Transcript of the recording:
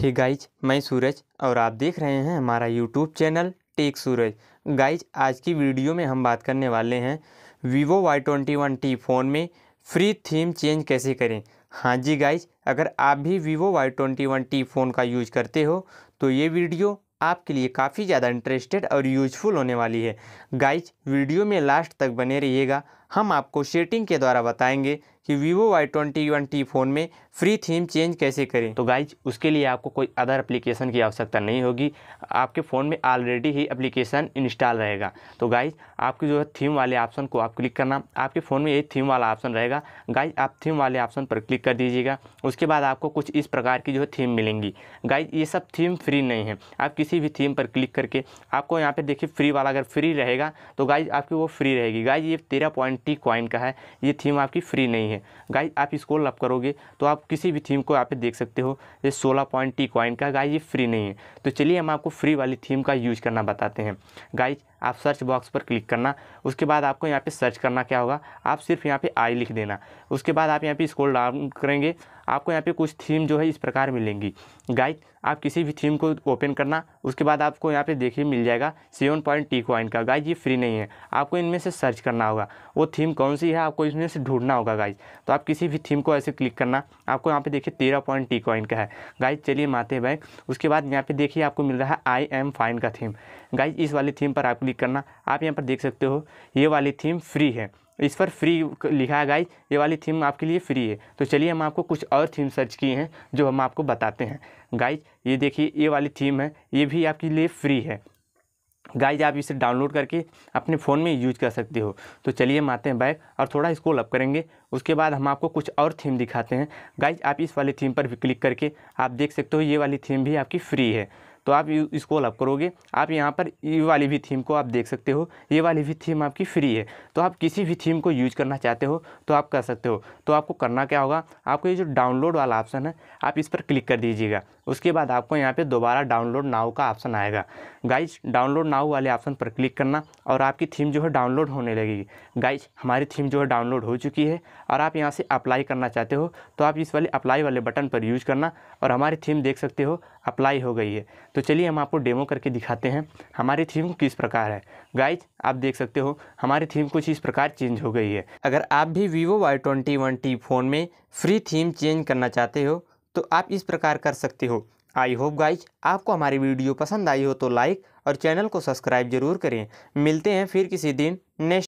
hey guys मैं सूरज और आप देख रहे हैं हमारा YouTube channel tech Suraj guys आज की वीडियो में हम बात करने वाले हैं Vivo Y twenty one T phone में फ्री थीम चेंज कैसे करें हाँ जी गाइज अगर आप भी Vivo Y twenty one T phone का यूज करते हो तो ये वीडियो आपके लिए काफ़ी ज़्यादा इंटरेस्टेड और यूजफुल होने वाली है गाइज वीडियो में लास्ट तक बने रहिएगा हम आपको सेटिंग के द्वारा बताएंगे कि Vivo Y twenty one T phone में फ्री थीम चेंज कैसे करें तो गाइज उसके लिए आपको कोई अदर एप्लीकेशन की आवश्यकता नहीं होगी आपके फ़ोन में ऑलरेडी ही एप्लीकेशन इंस्टॉल रहेगा तो गाइज आपकी जो है थीम वाले ऑप्शन को आप क्लिक करना आपके फ़ोन में एक थीम वाला ऑप्शन रहेगा गाइज आप थीम वाले ऑप्शन पर क्लिक कर दीजिएगा उसके बाद आपको कुछ इस प्रकार की जो है थीम मिलेंगी गाइज ये सब थीम फ्री नहीं है आप किसी भी थीम पर क्लिक करके आपको यहाँ पर देखिए फ्री वाला अगर फ्री रहेगा तो गाइज आपकी वो फ्री रहेगी गाइज ये तेरह पॉइंट टी का है ये थीम आपकी फ्री नहीं है हैं गाइज आप इसको लप करोगे तो आप किसी भी थीम को यहाँ पे देख सकते हो ये सोलह पॉइंट टी कॉइन का गाइज ये फ्री नहीं है तो चलिए हम आपको फ्री वाली थीम का यूज करना बताते हैं गाइज आप सर्च बॉक्स पर क्लिक करना उसके बाद आपको यहाँ पे सर्च करना क्या होगा आप सिर्फ यहाँ पे आई लिख देना उसके बाद आप यहाँ पे स्कोल डाउन करेंगे आपको यहाँ पे कुछ थीम जो है इस प्रकार मिलेंगी गाइज आप किसी भी थीम को ओपन करना उसके बाद आपको यहाँ पे देखिए मिल जाएगा सेवन पॉइंट टी कॉइन का गाइज ये फ्री नहीं है आपको इनमें से सर्च करना होगा वो थीम कौन सी है आपको इसमें से ढूंढना होगा गाइज तो आप किसी भी थीम को ऐसे क्लिक करना आपको यहाँ पे देखिए तेरह पॉइंट टी कॉइन का है गाइज चलिए माते भाई उसके बाद यहाँ पे देखिए आपको मिल रहा है आई एम फाइन का थीम गाइज इस वाली थीम पर आप क्लिक करना आप यहाँ पर देख सकते हो ये वाली थीम फ्री है इस पर फ्री लिखा है गाइज ये वाली थीम आपके लिए फ्री है तो चलिए हम आपको कुछ और थीम सर्च किए हैं जो हम आपको बताते हैं गाइज ये देखिए ये वाली थीम है ये भी आपके लिए फ्री है गाइज आप इसे डाउनलोड करके अपने फ़ोन में यूज कर सकते हो तो चलिए हम आते हैं बैग और थोड़ा इसको अप करेंगे उसके बाद हम आपको कुछ और थीम दिखाते हैं गाइज आप इस वाली थीम पर भी क्लिक करके आप देख सकते हो ये वाली थीम भी आपकी फ्री है तो आप इसको अलाउ करोगे आप यहाँ पर ये वाली भी थीम को आप देख सकते हो ये वाली भी थीम आपकी फ्री है तो आप किसी भी थीम को यूज करना चाहते हो तो आप कर सकते हो तो आपको करना क्या होगा आपको ये जो डाउनलोड वाला ऑप्शन है आप इस पर क्लिक कर दीजिएगा उसके बाद आपको यहाँ पे दोबारा डाउनलोड नाव का ऑप्शन आएगा गाइज डाउनलोड नाव वाले ऑप्शन पर क्लिक करना और आपकी थीम जो है डाउनलोड होने लगेगी गाइज हमारी थीम जो है डाउनलोड हो चुकी है और आप यहाँ से अप्लाई करना चाहते हो तो आप इस वाले अप्लाई वाले बटन पर यूज़ करना और हमारी थीम देख सकते हो अप्लाई हो गई है तो चलिए हम आपको डेमो करके दिखाते हैं हमारी थीम किस प्रकार है गाइज आप देख सकते हो हमारी थीम कुछ इस प्रकार चेंज हो गई है अगर आप भी Vivo Y twenty one T phone में फ्री थीम चेंज करना चाहते हो तो आप इस प्रकार कर सकते हो आई होप गाइज आपको हमारी वीडियो पसंद आई हो तो लाइक और चैनल को सब्सक्राइब जरूर करें मिलते हैं फिर किसी दिन नेक्स्ट